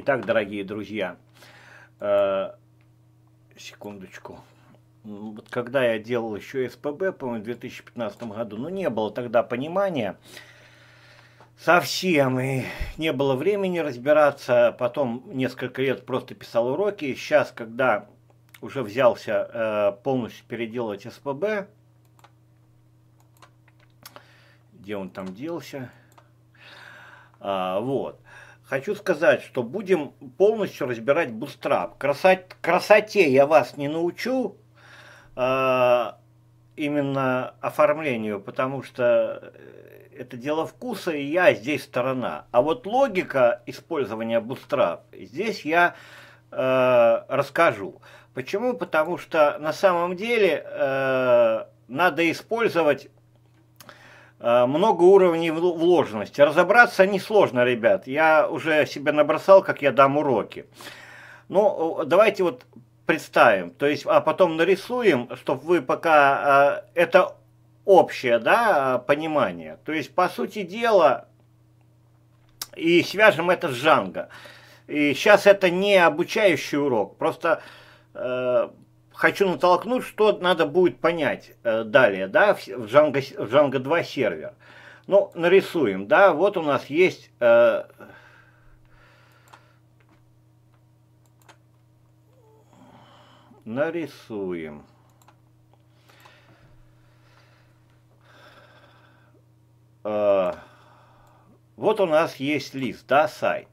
Итак, дорогие друзья, э, секундочку. Вот когда я делал еще СПБ, по-моему, в 2015 году, ну не было тогда понимания совсем, и не было времени разбираться. Потом несколько лет просто писал уроки. Сейчас, когда уже взялся э, полностью переделать СПБ, где он там делся, а, вот, Хочу сказать, что будем полностью разбирать Bootstrap. Красот... Красоте я вас не научу, э, именно оформлению, потому что э, это дело вкуса, и я здесь сторона. А вот логика использования Bootstrap, здесь я э, расскажу. Почему? Потому что на самом деле э, надо использовать Э, много уровней вложенности. Разобраться несложно, ребят. Я уже себе набросал, как я дам уроки. Ну, давайте вот представим, то есть, а потом нарисуем, чтобы вы пока... Э, это общее, да, понимание. То есть, по сути дела, и свяжем это с Жанго. И сейчас это не обучающий урок, просто э, хочу натолкнуть, что надо будет понять э, далее, да, в, в, Django, в Django 2 сервер. Ну, нарисуем, да, вот у нас есть... Э, нарисуем. Э, вот у нас есть лист, да, сайт.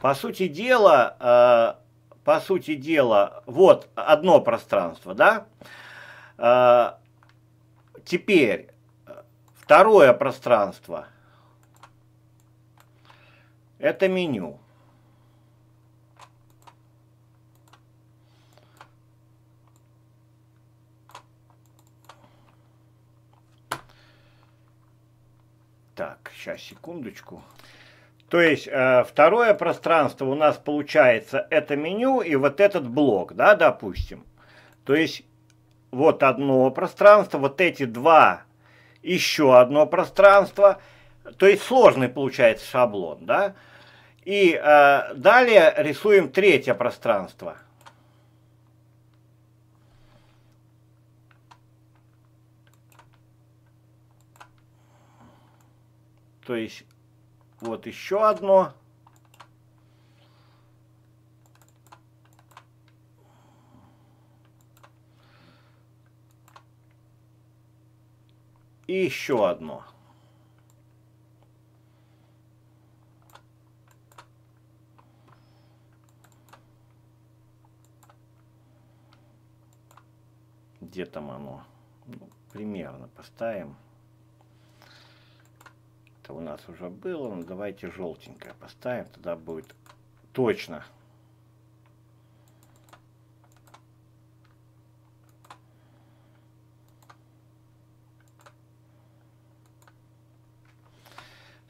По сути дела... Э, по сути дела, вот одно пространство, да? А, теперь второе пространство – это меню. Так, сейчас, Секундочку. То есть э, второе пространство у нас получается это меню и вот этот блок, да, допустим. То есть вот одно пространство, вот эти два, еще одно пространство. То есть сложный получается шаблон, да. И э, далее рисуем третье пространство. То есть вот еще одно. И еще одно. Где там оно? Ну, примерно поставим. Это у нас уже было. Ну, давайте желтенькое поставим. Тогда будет точно.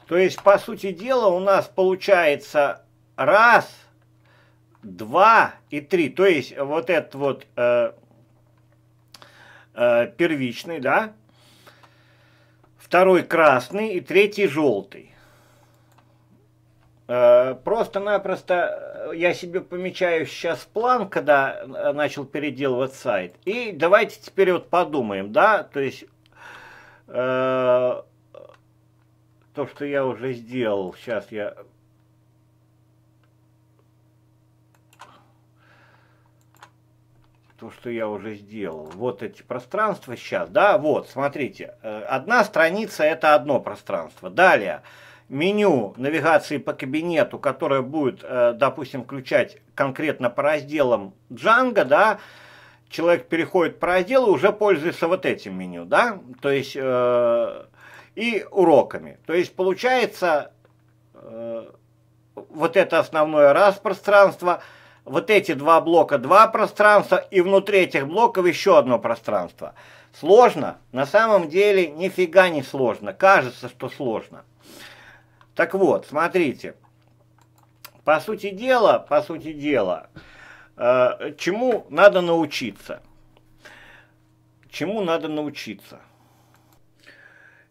То есть, по сути дела, у нас получается раз, два и три. То есть, вот этот вот э, э, первичный, да, второй красный и третий желтый. Э, просто-напросто э, я себе помечаю сейчас план, когда э, начал переделывать сайт. И давайте теперь вот подумаем, да, то есть э, то, что я уже сделал, сейчас я пространству, что я уже сделал. Вот эти пространства сейчас, да, вот, смотрите, э, одна страница это одно пространство. Далее, меню навигации по кабинету, которое будет, э, допустим, включать конкретно по разделам Django, да, человек переходит по разделу, уже пользуется вот этим меню, да, то есть, э, и уроками. То есть, получается, вот это основное раз пространство – вот эти два блока, два пространства, и внутри этих блоков еще одно пространство. Сложно? На самом деле нифига не сложно. Кажется, что сложно. Так вот, смотрите. По сути дела, по сути дела, э, чему надо научиться? Чему надо научиться?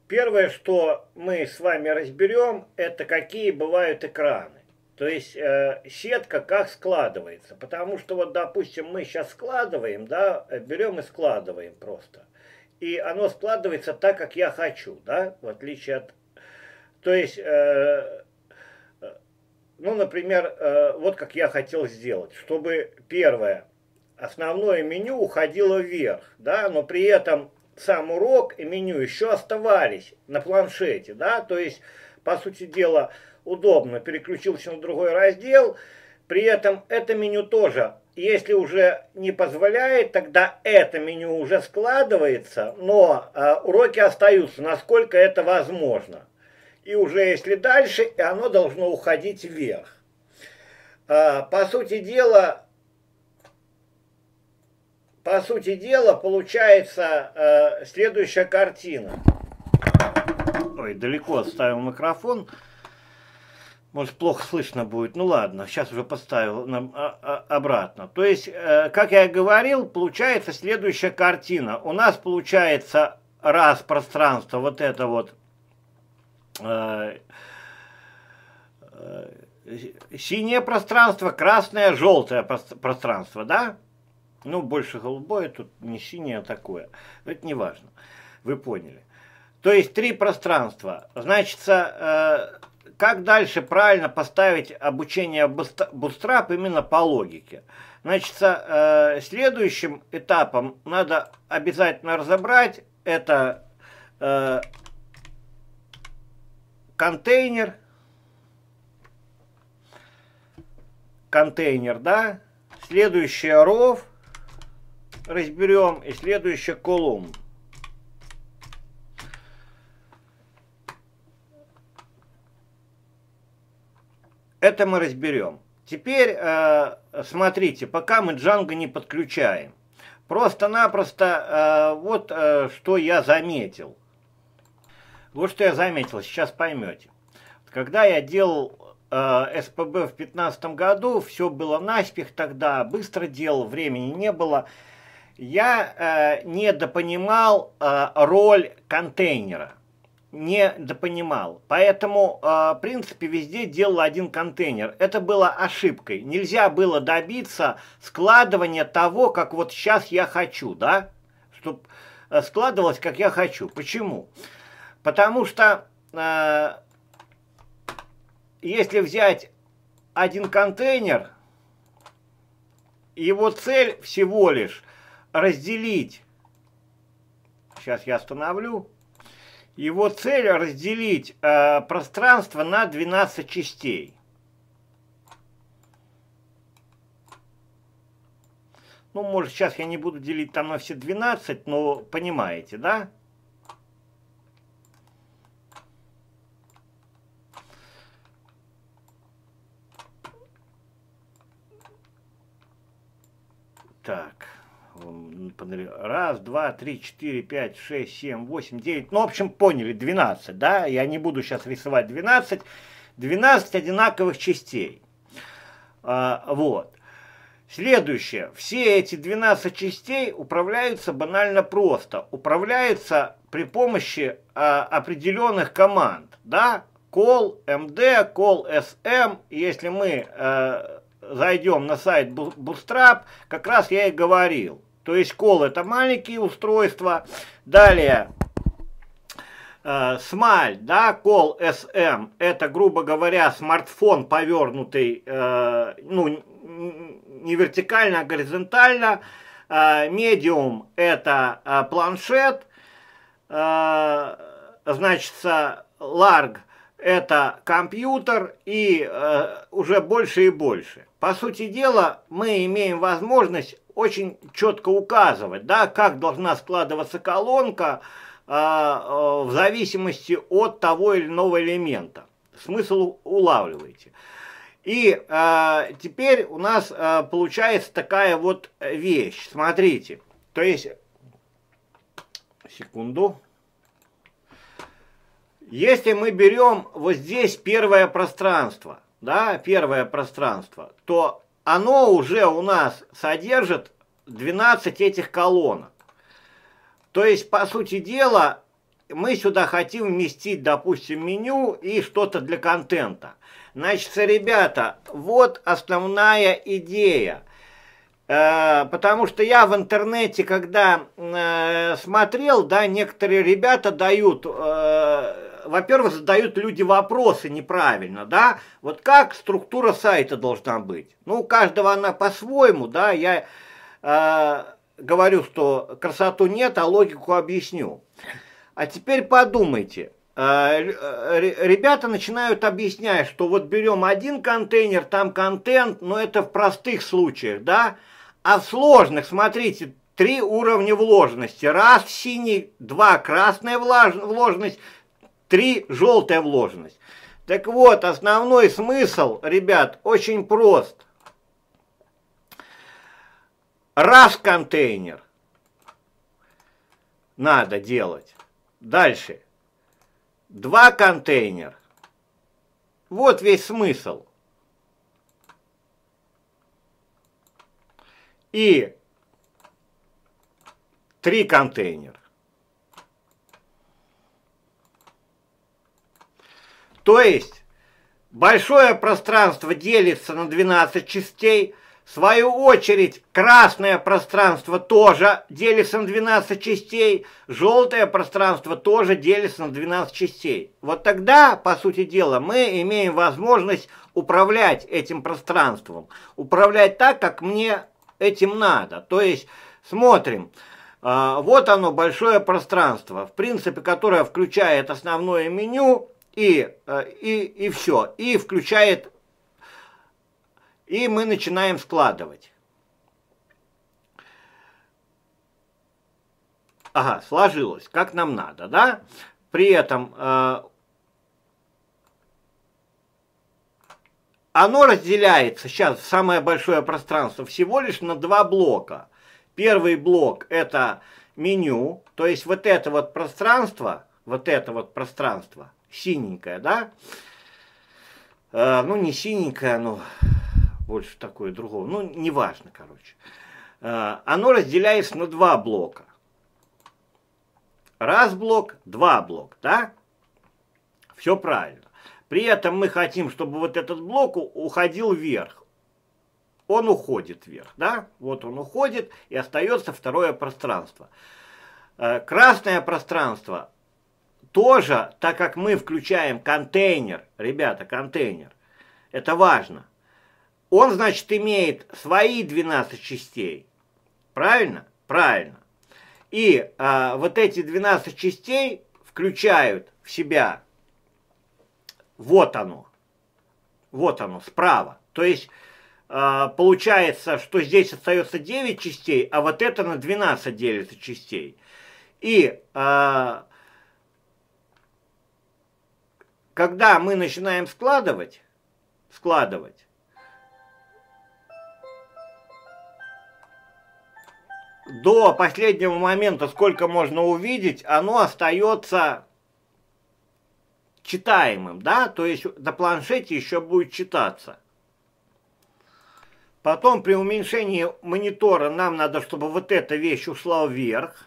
Первое, что мы с вами разберем, это какие бывают экраны. То есть э, сетка как складывается. Потому что вот, допустим, мы сейчас складываем, да, э, берем и складываем просто. И оно складывается так, как я хочу, да, в отличие от... То есть, э, э, ну, например, э, вот как я хотел сделать, чтобы первое, основное меню уходило вверх, да, но при этом сам урок и меню еще оставались на планшете, да, то есть, по сути дела, удобно. Переключился на другой раздел. При этом это меню тоже, если уже не позволяет, тогда это меню уже складывается, но э, уроки остаются, насколько это возможно. И уже если дальше, и оно должно уходить вверх. Э, по сути дела, по сути дела, получается э, следующая картина. Ой, далеко отставил микрофон. Может, плохо слышно будет. Ну ладно, сейчас уже поставил нам а, а, обратно. То есть, э, как я и говорил, получается следующая картина. У нас получается раз пространство вот это вот э, э, синее пространство, красное, желтое пространство, да? Ну, больше голубое, тут не синее, а такое. это не важно. Вы поняли. То есть три пространства. Значится как дальше правильно поставить обучение Bootstrap именно по логике? Значит, э, следующим этапом надо обязательно разобрать это э, контейнер, контейнер, да, следующий ров разберем и следующее колумн. Это мы разберем. Теперь э, смотрите, пока мы Джанго не подключаем. Просто-напросто э, вот э, что я заметил. Вот что я заметил, сейчас поймете. Когда я делал э, СПБ в 2015 году, все было наспех тогда, быстро делал, времени не было. Я э, недопонимал э, роль контейнера не допонимал. Поэтому, а, в принципе, везде делал один контейнер. Это было ошибкой. Нельзя было добиться складывания того, как вот сейчас я хочу, да? Чтобы э, складывалось, как я хочу. Почему? Потому что, э, если взять один контейнер, его цель всего лишь разделить. Сейчас я остановлю его цель разделить э, пространство на 12 частей. Ну, может, сейчас я не буду делить там на все 12, но понимаете, да? Так. Ну, раз, два, три, четыре, пять, шесть, семь, восемь, девять. Ну, в общем, поняли, 12, да? Я не буду сейчас рисовать 12. 12 одинаковых частей. А, вот. Следующее. Все эти 12 частей управляются банально просто. Управляются при помощи а, определенных команд. Да? Call MD, Call SM. Если мы а, зайдем на сайт Bootstrap, как раз я и говорил. То есть кол это маленькие устройства. Далее э, Смаль, да, кол SM, эм это, грубо говоря, смартфон повернутый, э, ну, не вертикально, а горизонтально. Э, медиум э, – это э, планшет. Э, значит, ларг – это компьютер и э, уже больше и больше по сути дела, мы имеем возможность очень четко указывать, да, как должна складываться колонка э, э, в зависимости от того или иного элемента. Смысл улавливаете. И э, теперь у нас э, получается такая вот вещь. Смотрите, то есть, секунду. Если мы берем вот здесь первое пространство – да, первое пространство, то оно уже у нас содержит 12 этих колонок. То есть, по сути дела, мы сюда хотим вместить, допустим, меню и что-то для контента. Значит, ребята, вот основная идея. Э, потому что я в интернете, когда э, смотрел, да, некоторые ребята дают э, во-первых, задают люди вопросы неправильно, да, вот как структура сайта должна быть. Ну, у каждого она по-своему, да, я э, говорю, что красоту нет, а логику объясню. А теперь подумайте, э, э, ребята начинают объяснять, что вот берем один контейнер, там контент, но это в простых случаях, да, а в сложных, смотрите, три уровня вложенности. Раз синий, два красная влажность Три – желтая вложенность. Так вот, основной смысл, ребят, очень прост. Раз контейнер надо делать. Дальше. Два контейнер. Вот весь смысл. И три контейнера. То есть большое пространство делится на 12 частей, в свою очередь красное пространство тоже делится на 12 частей, желтое пространство тоже делится на 12 частей. Вот тогда, по сути дела, мы имеем возможность управлять этим пространством, управлять так, как мне этим надо. То есть смотрим. А, вот оно, большое пространство, в принципе, которое включает основное меню, Э, и, и, и все. И включает, и мы начинаем складывать. Ага, сложилось, как нам надо, да? При этом э, оно разделяется сейчас самое большое пространство всего лишь на два блока. Первый блок это меню, то есть вот это вот пространство, вот это вот пространство, синенькая, да? А, ну, не синенькая, но больше такое другого. Ну, неважно, короче. А, оно разделяется на два блока. Раз блок, два блок, да? Все правильно. При этом мы хотим, чтобы вот этот блок уходил вверх. Он уходит вверх, да? Вот он уходит, и остается второе пространство. А, красное пространство тоже, так как мы включаем контейнер, ребята, контейнер, это важно, он, значит, имеет свои 12 частей. Правильно? Правильно. И а, вот эти 12 частей включают в себя вот оно, вот оно, справа. То есть а, получается, что здесь остается 9 частей, а вот это на 12 делится частей. И а, когда мы начинаем складывать, складывать, до последнего момента, сколько можно увидеть, оно остается читаемым, да, то есть на планшете еще будет читаться. Потом при уменьшении монитора нам надо, чтобы вот эта вещь ушла вверх.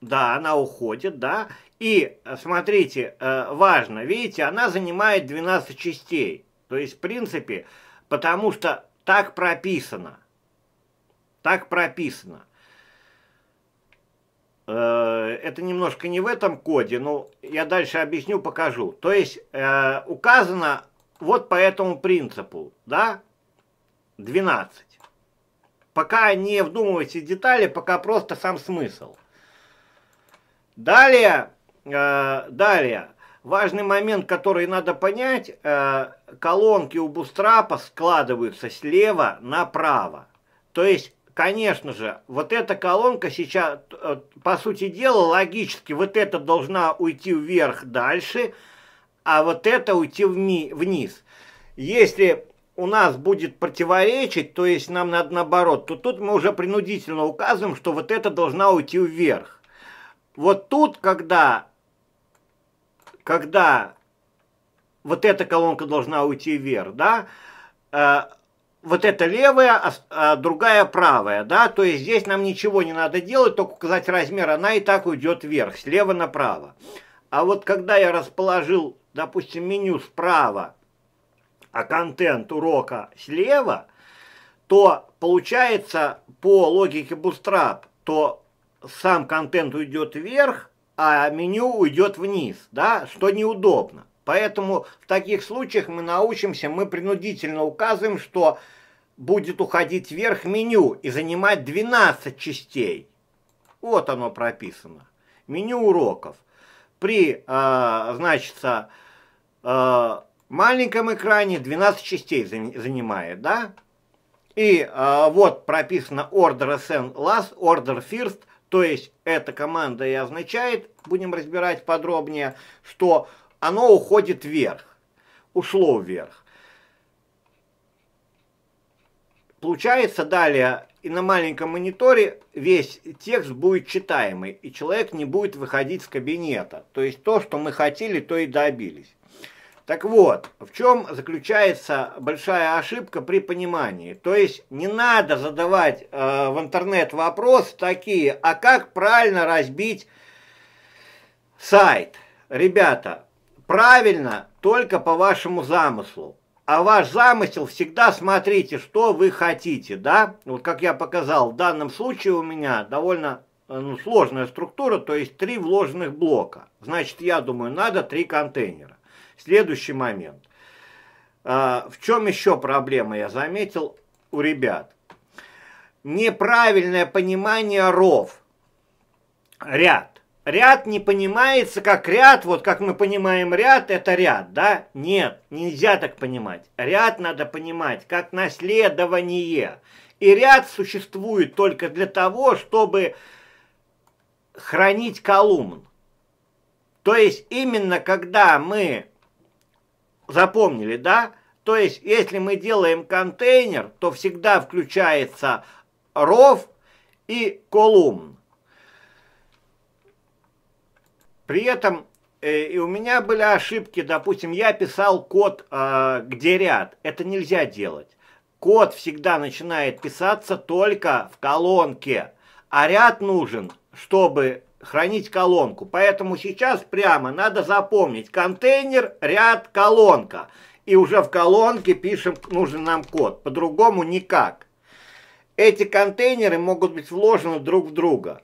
Да, она уходит, да. И э, смотрите, э, важно, видите, она занимает 12 частей. То есть, в принципе, потому что так прописано. Так прописано. Э, это немножко не в этом коде, но я дальше объясню, покажу. То есть указано вот по этому принципу, да, 12. Пока не вдумывайте детали, пока просто сам смысл. Далее Э, далее. Важный момент, который надо понять, э, колонки у бустрапа складываются слева направо. То есть, конечно же, вот эта колонка сейчас, э, по сути дела, логически, вот эта должна уйти вверх дальше, а вот эта уйти вниз. Если у нас будет противоречить, то есть нам надо наоборот, то тут мы уже принудительно указываем, что вот эта должна уйти вверх. Вот тут, когда когда вот эта колонка должна уйти вверх, да, э, вот эта левая, а, а другая правая, да, то есть здесь нам ничего не надо делать, только указать размер, она и так уйдет вверх, слева направо. А вот когда я расположил, допустим, меню справа, а контент урока слева, то получается по логике Bootstrap, то сам контент уйдет вверх, а меню уйдет вниз, да, что неудобно. Поэтому в таких случаях мы научимся, мы принудительно указываем, что будет уходить вверх меню и занимать 12 частей. Вот оно прописано. Меню уроков. При, э, а, значит, э, а, маленьком экране 12 частей занимает, да? И э, вот прописано Order SN Last, Order First, то есть эта команда и означает, будем разбирать подробнее, что оно уходит вверх, ушло вверх. Получается далее и на маленьком мониторе весь текст будет читаемый, и человек не будет выходить с кабинета. То есть то, что мы хотели, то и добились. Так вот, в чем заключается большая ошибка при понимании? То есть не надо задавать э, в интернет вопросы такие, а как правильно разбить сайт? Ребята, правильно только по вашему замыслу. А ваш замысел всегда смотрите, что вы хотите, да? Вот как я показал, в данном случае у меня довольно э, ну, сложная структура, то есть три вложенных блока. Значит, я думаю, надо три контейнера. Следующий момент. А, в чем еще проблема, я заметил, у ребят? Неправильное понимание ров. Ряд. Ряд не понимается как ряд, вот как мы понимаем ряд, это ряд, да? Нет, нельзя так понимать. Ряд надо понимать как наследование. И ряд существует только для того, чтобы хранить колумн. То есть именно когда мы Запомнили, да? То есть, если мы делаем контейнер, то всегда включается ров и колумн. При этом э, и у меня были ошибки, допустим, я писал код э, где ряд, это нельзя делать. Код всегда начинает писаться только в колонке, а ряд нужен, чтобы хранить колонку. Поэтому сейчас прямо надо запомнить контейнер, ряд, колонка. И уже в колонке пишем нужный нам код. По-другому никак. Эти контейнеры могут быть вложены друг в друга.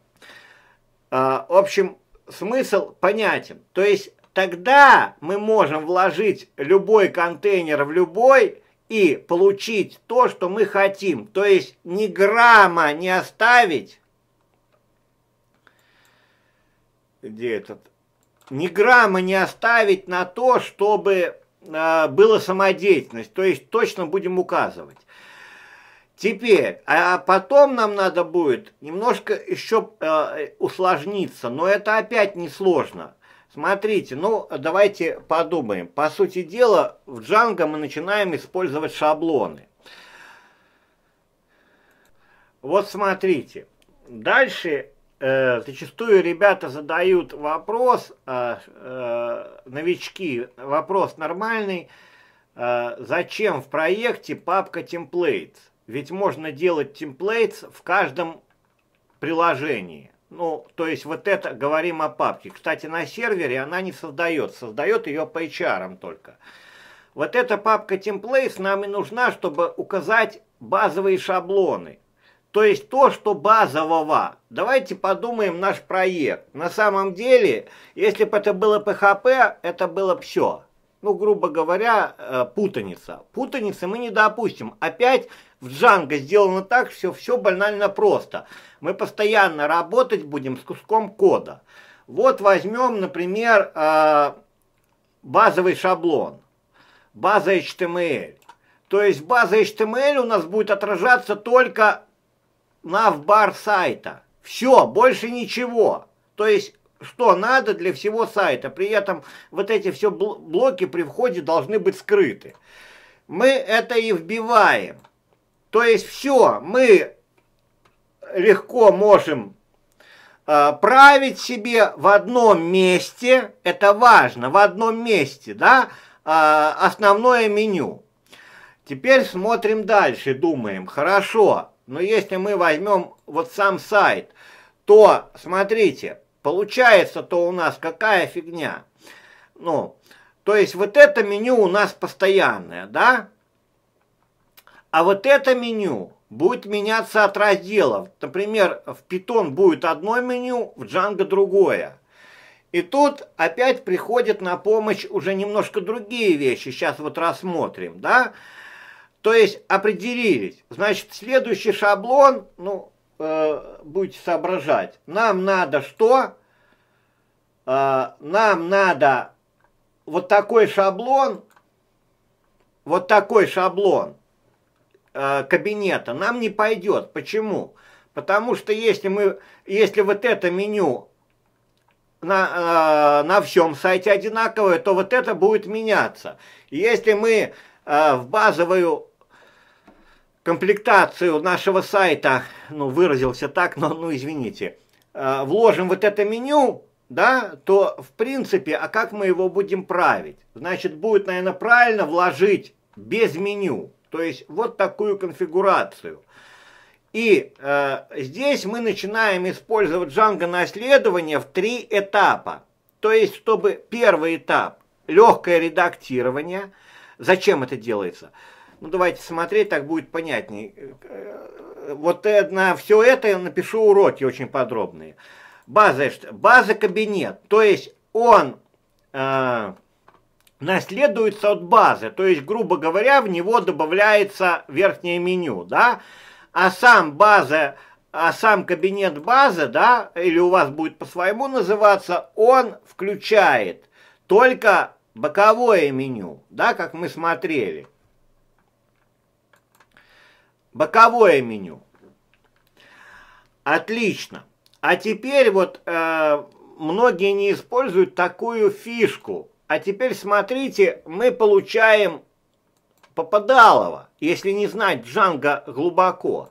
А, в общем, смысл понятен. То есть тогда мы можем вложить любой контейнер в любой и получить то, что мы хотим. То есть ни грамма не оставить где этот, ни грамма не оставить на то, чтобы э, была самодеятельность, то есть точно будем указывать. Теперь, а потом нам надо будет немножко еще э, усложниться, но это опять несложно. Смотрите, ну давайте подумаем. По сути дела, в Django мы начинаем использовать шаблоны. Вот смотрите, дальше э, зачастую ребята задают вопрос, э, э, новички, вопрос нормальный, э, зачем в проекте папка templates? Ведь можно делать templates в каждом приложении. Ну, то есть вот это говорим о папке. Кстати, на сервере она не создает, создает ее по HR только. Вот эта папка templates нам и нужна, чтобы указать базовые шаблоны. То есть то, что базового. Давайте подумаем наш проект. На самом деле, если бы это было ПХП, это было бы все. Ну, грубо говоря, э, путаница. Путаницы мы не допустим. Опять в Джанго сделано так, все, все банально просто. Мы постоянно работать будем с куском кода. Вот возьмем, например, э, базовый шаблон, база HTML. То есть база HTML у нас будет отражаться только навбар сайта. Все, больше ничего. То есть что надо для всего сайта. При этом вот эти все блоки при входе должны быть скрыты. Мы это и вбиваем. То есть все, мы легко можем э, править себе в одном месте, это важно, в одном месте, да, э, основное меню. Теперь смотрим дальше, думаем, хорошо, но если мы возьмем вот сам сайт, то, смотрите, получается-то у нас какая фигня. Ну, то есть вот это меню у нас постоянное, да? А вот это меню будет меняться от разделов. Например, в Python будет одно меню, в Django другое. И тут опять приходят на помощь уже немножко другие вещи. Сейчас вот рассмотрим, да? Да то есть определились. Значит, следующий шаблон, ну, э, будете соображать. Нам надо что? Э, нам надо вот такой шаблон, вот такой шаблон э, кабинета нам не пойдет. Почему? Потому что если мы, если вот это меню на, э, на всем сайте одинаковое, то вот это будет меняться. Если мы э, в базовую комплектацию нашего сайта, ну, выразился так, но, ну, извините, а, вложим вот это меню, да, то, в принципе, а как мы его будем править? Значит, будет, наверное, правильно вложить без меню, то есть вот такую конфигурацию. И э, здесь мы начинаем использовать Django наследование в три этапа. То есть, чтобы первый этап – легкое редактирование. Зачем это делается? Ну, давайте смотреть, так будет понятней. Вот э, на все это я напишу уроки очень подробные. База, база кабинет, то есть он э, наследуется от базы, то есть, грубо говоря, в него добавляется верхнее меню, да, а сам база, а сам кабинет базы, да, или у вас будет по-своему называться, он включает только боковое меню, да, как мы смотрели. Боковое меню. Отлично. А теперь вот э, многие не используют такую фишку. А теперь смотрите, мы получаем попадалово, если не знать Джанга глубоко.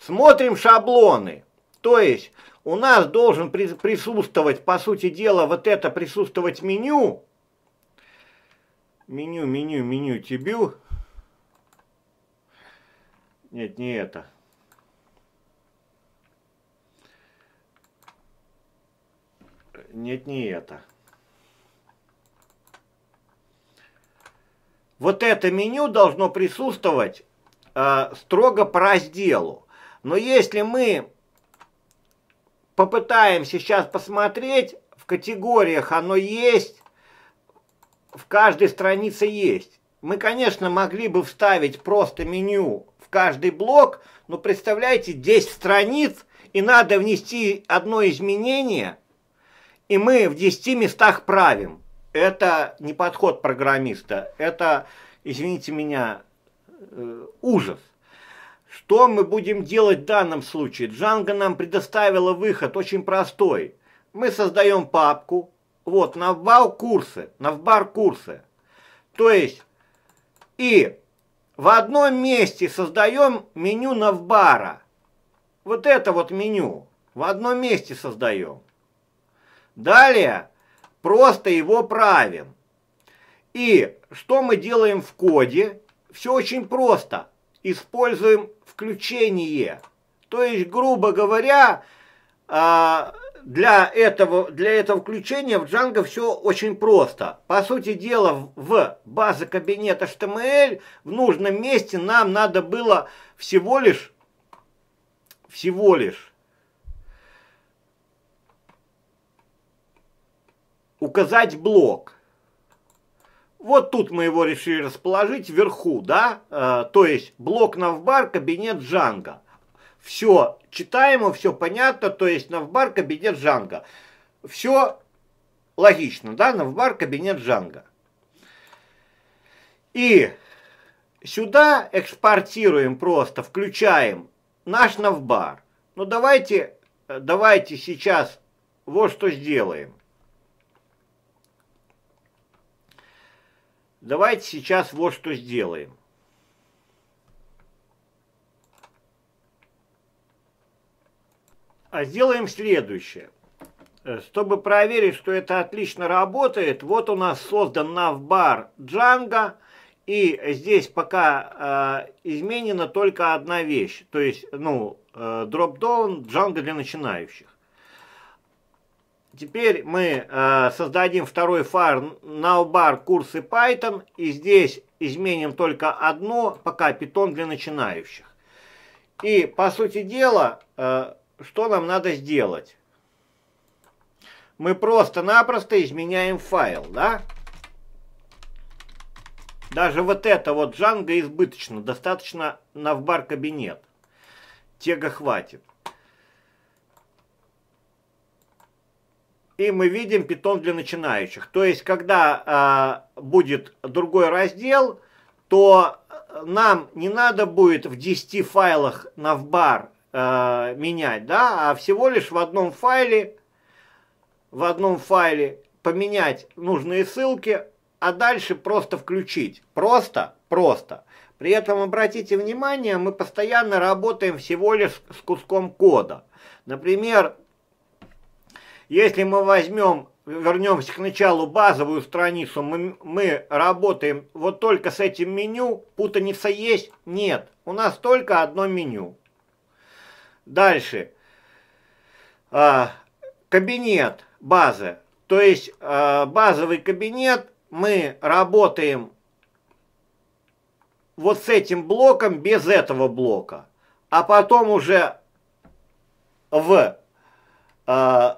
Смотрим шаблоны. То есть у нас должен присутствовать, по сути дела, вот это присутствовать меню. Меню, меню, меню, тибю. Нет, не это. Нет, не это. Вот это меню должно присутствовать э, строго по разделу. Но если мы попытаемся сейчас посмотреть, в категориях оно есть, в каждой странице есть. Мы, конечно, могли бы вставить просто меню каждый блок, ну, представляете, 10 страниц, и надо внести одно изменение, и мы в 10 местах правим. Это не подход программиста, это, извините меня, э, ужас. Что мы будем делать в данном случае? Джанга нам предоставила выход очень простой. Мы создаем папку, вот, на навбал курсы, навбар курсы. То есть, и в одном месте создаем меню навбара. Вот это вот меню в одном месте создаем. Далее просто его правим. И что мы делаем в коде? Все очень просто. Используем включение. То есть, грубо говоря, а, для этого, для этого включения в Django все очень просто. По сути дела, в базе кабинета HTML в нужном месте нам надо было всего лишь, всего лишь указать блок. Вот тут мы его решили расположить вверху, да, э, то есть блок навбар, кабинет Django все читаемо, все понятно, то есть навбар, кабинет Жанга. Все логично, да, навбар, кабинет Жанга. И сюда экспортируем просто, включаем наш навбар. Ну давайте, давайте сейчас вот что сделаем. Давайте сейчас вот что сделаем. А сделаем следующее. Э, чтобы проверить, что это отлично работает, вот у нас создан навбар Django. И здесь пока э, изменена только одна вещь. То есть, ну, э, down Django для начинающих. Теперь мы э, создадим второй файл nowbar курсы Python. И здесь изменим только одно, пока Python для начинающих. И, по сути дела, э, что нам надо сделать? Мы просто-напросто изменяем файл, да? Даже вот это вот джанго избыточно. Достаточно на в бар кабинет. Тега хватит. и мы видим питон для начинающих. То есть, когда э, будет другой раздел, то нам не надо будет в 10 файлах навбар э, менять, да, а всего лишь в одном файле, в одном файле поменять нужные ссылки, а дальше просто включить. Просто, просто. При этом обратите внимание, мы постоянно работаем всего лишь с куском кода. Например, если мы возьмем, вернемся к началу, базовую страницу, мы, мы работаем вот только с этим меню, путаница есть? Нет, у нас только одно меню. Дальше. А, кабинет базы. То есть а, базовый кабинет мы работаем вот с этим блоком без этого блока. А потом уже в э,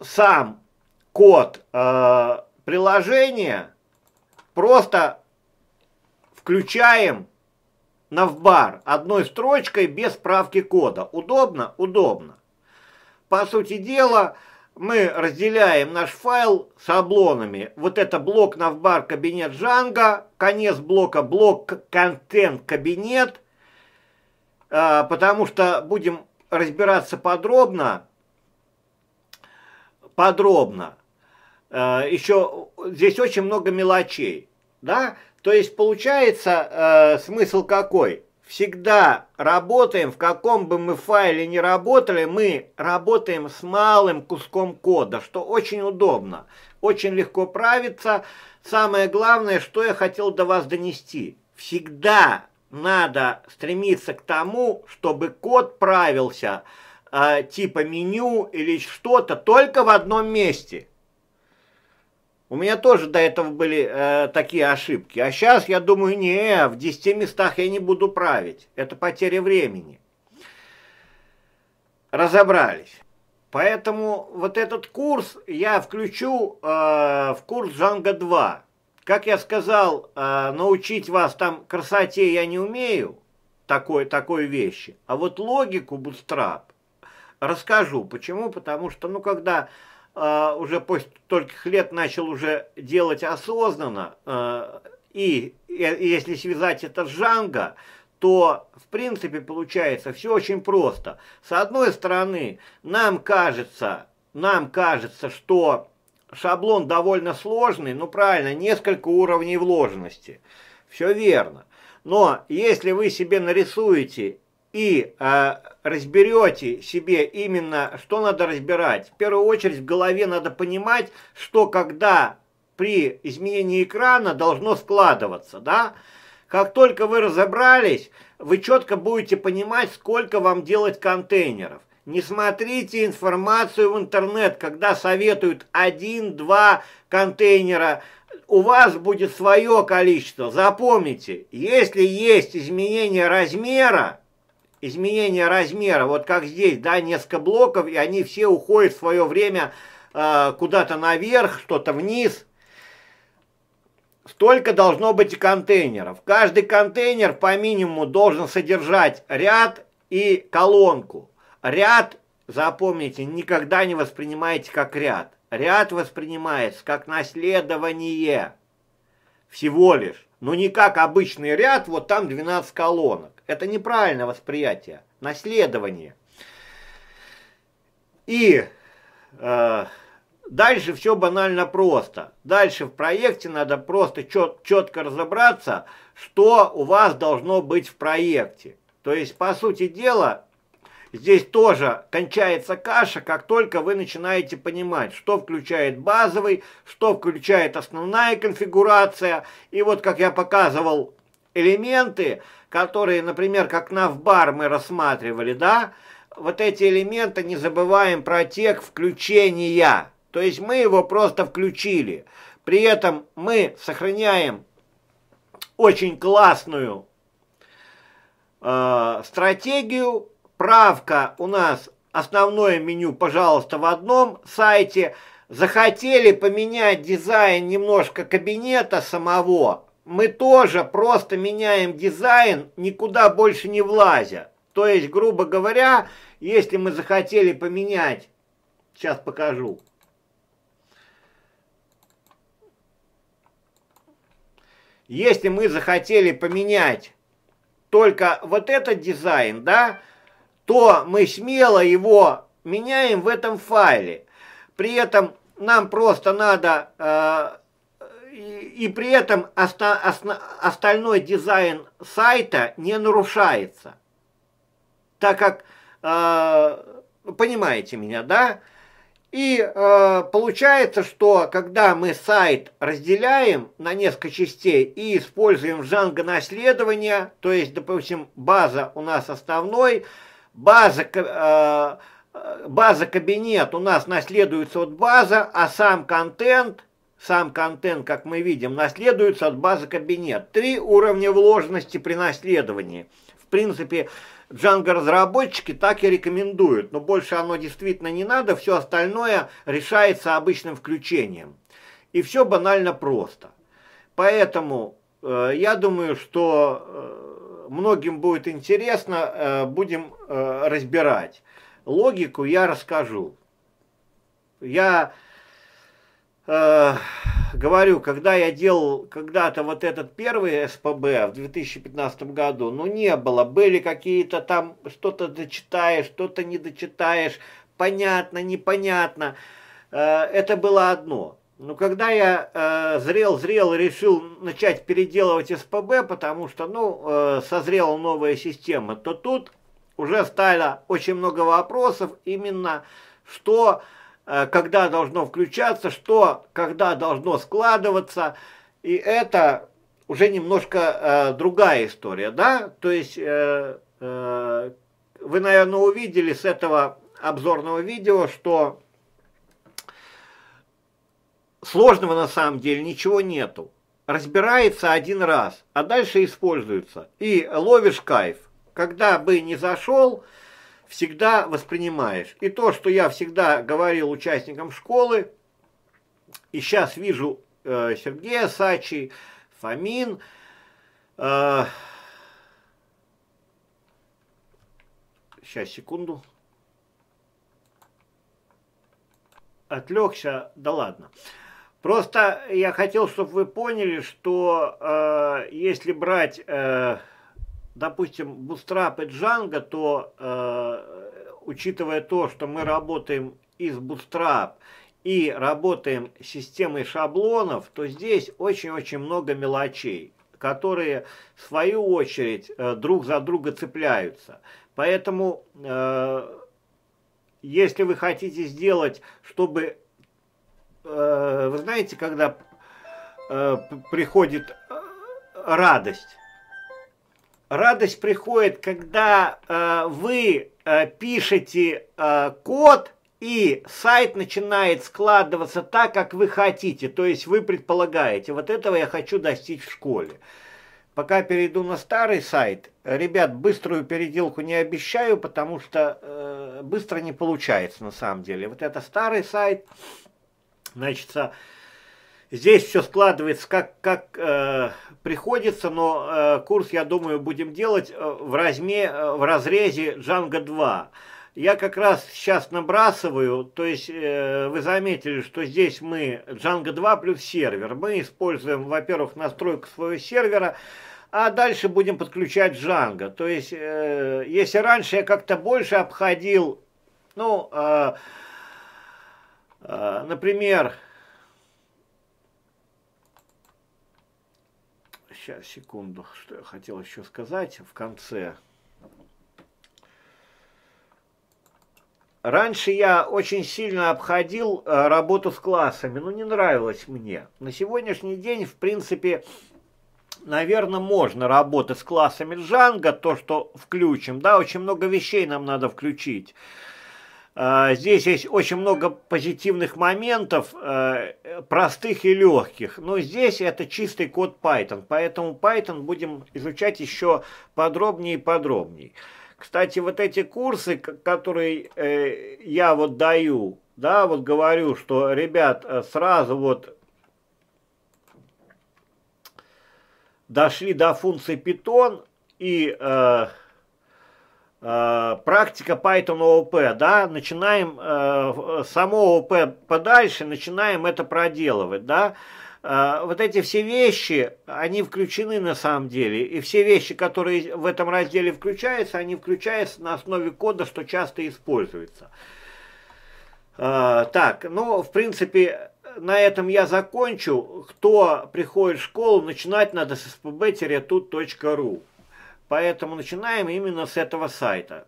сам код э, приложения просто включаем Навбар одной строчкой без правки кода. Удобно? Удобно. По сути дела, мы разделяем наш файл с шаблонами. Вот это блок навбар кабинет Django, конец блока блок контент кабинет, а, потому что будем разбираться подробно. Подробно. А, Еще здесь очень много мелочей. Да? То есть получается э, смысл какой? Всегда работаем, в каком бы мы файле ни работали, мы работаем с малым куском кода, что очень удобно, очень легко правится. Самое главное, что я хотел до вас донести. Всегда надо стремиться к тому, чтобы код правился, э, типа меню или что-то, только в одном месте – у меня тоже до этого были э, такие ошибки. А сейчас я думаю, не, в 10 местах я не буду править. Это потеря времени. Разобрались. Поэтому вот этот курс я включу э, в курс Жанга 2. Как я сказал, э, научить вас там красоте я не умею, такой, такой вещи. А вот логику Bootstrap расскажу. Почему? Потому что, ну, когда а, уже после стольких лет начал уже делать осознанно, а, и, и если связать это с Жанго, то, в принципе, получается все очень просто. С одной стороны, нам кажется, нам кажется, что шаблон довольно сложный, ну правильно, несколько уровней вложенности. Все верно. Но если вы себе нарисуете и э, разберете себе именно, что надо разбирать. В первую очередь в голове надо понимать, что когда при изменении экрана должно складываться, да? Как только вы разобрались, вы четко будете понимать, сколько вам делать контейнеров. Не смотрите информацию в интернет, когда советуют один-два контейнера. У вас будет свое количество. Запомните, если есть изменение размера, изменение размера, вот как здесь, да, несколько блоков, и они все уходят в свое время э, куда-то наверх, что-то вниз. Столько должно быть контейнеров. Каждый контейнер по минимуму должен содержать ряд и колонку. Ряд, запомните, никогда не воспринимайте как ряд. Ряд воспринимается как наследование всего лишь. Но ну, не как обычный ряд, вот там 12 колонок. Это неправильное восприятие, наследование. И э, дальше все банально просто. Дальше в проекте надо просто чет, четко разобраться, что у вас должно быть в проекте. То есть, по сути дела, здесь тоже кончается каша, как только вы начинаете понимать, что включает базовый, что включает основная конфигурация. И вот, как я показывал элементы, которые, например, как навбар мы рассматривали, да, вот эти элементы не забываем про тех включения. То есть мы его просто включили. При этом мы сохраняем очень классную э, стратегию. Правка у нас основное меню, пожалуйста, в одном сайте. Захотели поменять дизайн немножко кабинета самого, мы тоже просто меняем дизайн, никуда больше не влазя. То есть, грубо говоря, если мы захотели поменять, сейчас покажу. Если мы захотели поменять только вот этот дизайн, да, то мы смело его меняем в этом файле. При этом нам просто надо э, и, при этом оста, осно, остальной дизайн сайта не нарушается. Так как, э, понимаете меня, да? И э, получается, что когда мы сайт разделяем на несколько частей и используем жанго наследования, то есть, допустим, база у нас основной, база... Э, э база кабинет у нас наследуется от база, а сам контент сам контент, как мы видим, наследуется от базы кабинет. Три уровня вложенности при наследовании. В принципе, Django-разработчики так и рекомендуют, но больше оно действительно не надо, все остальное решается обычным включением. И все банально просто. Поэтому э, я думаю, что э, многим будет интересно, э, будем э, разбирать. Логику я расскажу. Я Э, говорю, когда я делал когда-то вот этот первый СПБ в 2015 году, ну не было, были какие-то там, что-то дочитаешь, что-то не дочитаешь, понятно, непонятно, э, это было одно. Но когда я э, зрел, зрел и решил начать переделывать СПБ, потому что, ну, э, созрела новая система, то тут уже стало очень много вопросов именно, что Э, когда должно включаться, что, когда должно складываться. И это уже немножко э, другая история, да? То есть э, э, вы, наверное, увидели с этого обзорного видео, что сложного на самом деле ничего нету. Разбирается один раз, а дальше используется. И ловишь кайф. Когда бы не зашел, э, всегда воспринимаешь. И то, что я всегда говорил участникам школы, и сейчас вижу э, Сергея Сачи, Фомин, э, сейчас, секунду, отвлекся, да ладно. Просто я хотел, чтобы вы поняли, что э, если брать... Э, допустим, бутстрапы Django, то э, учитывая то, что мы работаем из Bootstrap и работаем с системой шаблонов, то здесь очень-очень много мелочей, которые, в свою очередь, э, друг за друга цепляются. Поэтому, э, если вы хотите сделать, чтобы... Э, вы знаете, когда э, приходит э, радость радость приходит, когда э, вы э, пишете э, код, и сайт начинает складываться так, как вы хотите. То есть вы предполагаете, вот этого я хочу достичь в школе. Пока перейду на старый сайт, ребят, быструю переделку не обещаю, потому что э, быстро не получается на самом деле. Вот это старый сайт, значит, Здесь все складывается как, как э, приходится, но э, курс, я думаю, будем делать э, в, разме, э, в разрезе Django 2. Я как раз сейчас набрасываю, то есть э, вы заметили, что здесь мы Django 2 плюс сервер. Мы используем, во-первых, настройку своего сервера, а дальше будем подключать Django. То есть, э, если раньше я как-то больше обходил, ну, э, э, например, Сейчас, секунду, что я хотел еще сказать в конце. Раньше я очень сильно обходил э, работу с классами, но не нравилось мне. На сегодняшний день, в принципе, наверное, можно работать с классами Джанга, то, что включим. Да, очень много вещей нам надо включить. А, здесь есть очень много позитивных моментов, э, простых и легких. Но здесь это чистый код Python, поэтому Python будем изучать еще подробнее и подробнее. Кстати, вот эти курсы, которые э, я вот даю, да, вот говорю, что, ребят, э, сразу вот дошли до функции Python и... Э, практика Python OOP, да, начинаем э, само OOP подальше, начинаем это проделывать, да, э, вот эти все вещи, они включены на самом деле, и все вещи, которые в этом разделе включаются, они включаются на основе кода, что часто используется. Э, так, ну, в принципе, на этом я закончу. Кто приходит в школу, начинать надо с spb-tut.ru. Поэтому начинаем именно с этого сайта.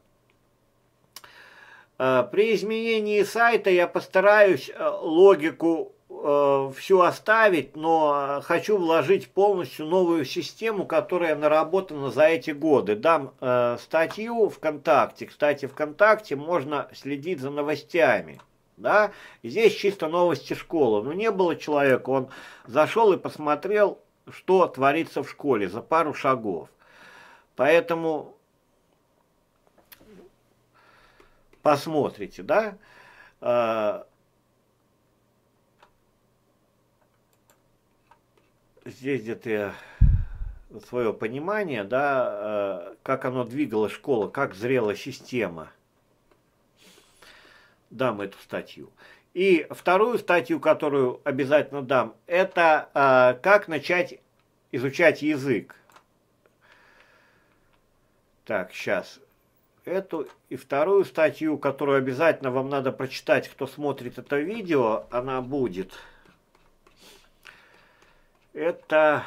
Э, при изменении сайта я постараюсь э, логику э, всю оставить, но хочу вложить полностью новую систему, которая наработана за эти годы. Дам э, статью ВКонтакте. Кстати, ВКонтакте можно следить за новостями. Да? Здесь чисто новости школы. Но ну, не было человека, он зашел и посмотрел, что творится в школе за пару шагов. Поэтому посмотрите, да, а, здесь где-то я свое понимание, да, а, как оно двигало школа, как зрела система. Дам эту статью. И вторую статью, которую обязательно дам, это а, как начать изучать язык. Так, сейчас. Эту и вторую статью, которую обязательно вам надо прочитать, кто смотрит это видео, она будет. Это...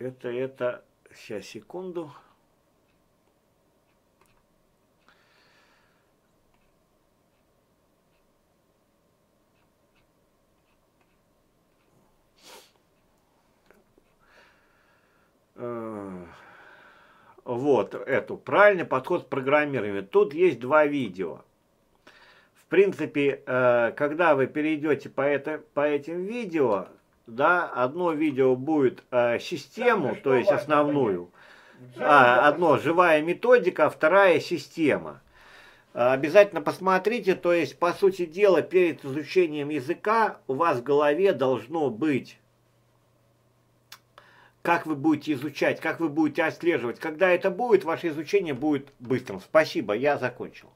Это, это... Сейчас, секунду. Секунду. Э, вот эту. Правильный подход к программированию. Тут есть два видео. В принципе, э, когда вы перейдете по, это, по этим видео, да, одно видео будет э, систему, то есть основную, а, одно живая методика, а вторая система. Обязательно посмотрите, то есть, по сути дела, перед изучением языка у вас в голове должно быть как вы будете изучать, как вы будете отслеживать. Когда это будет, ваше изучение будет быстрым. Спасибо, я закончил.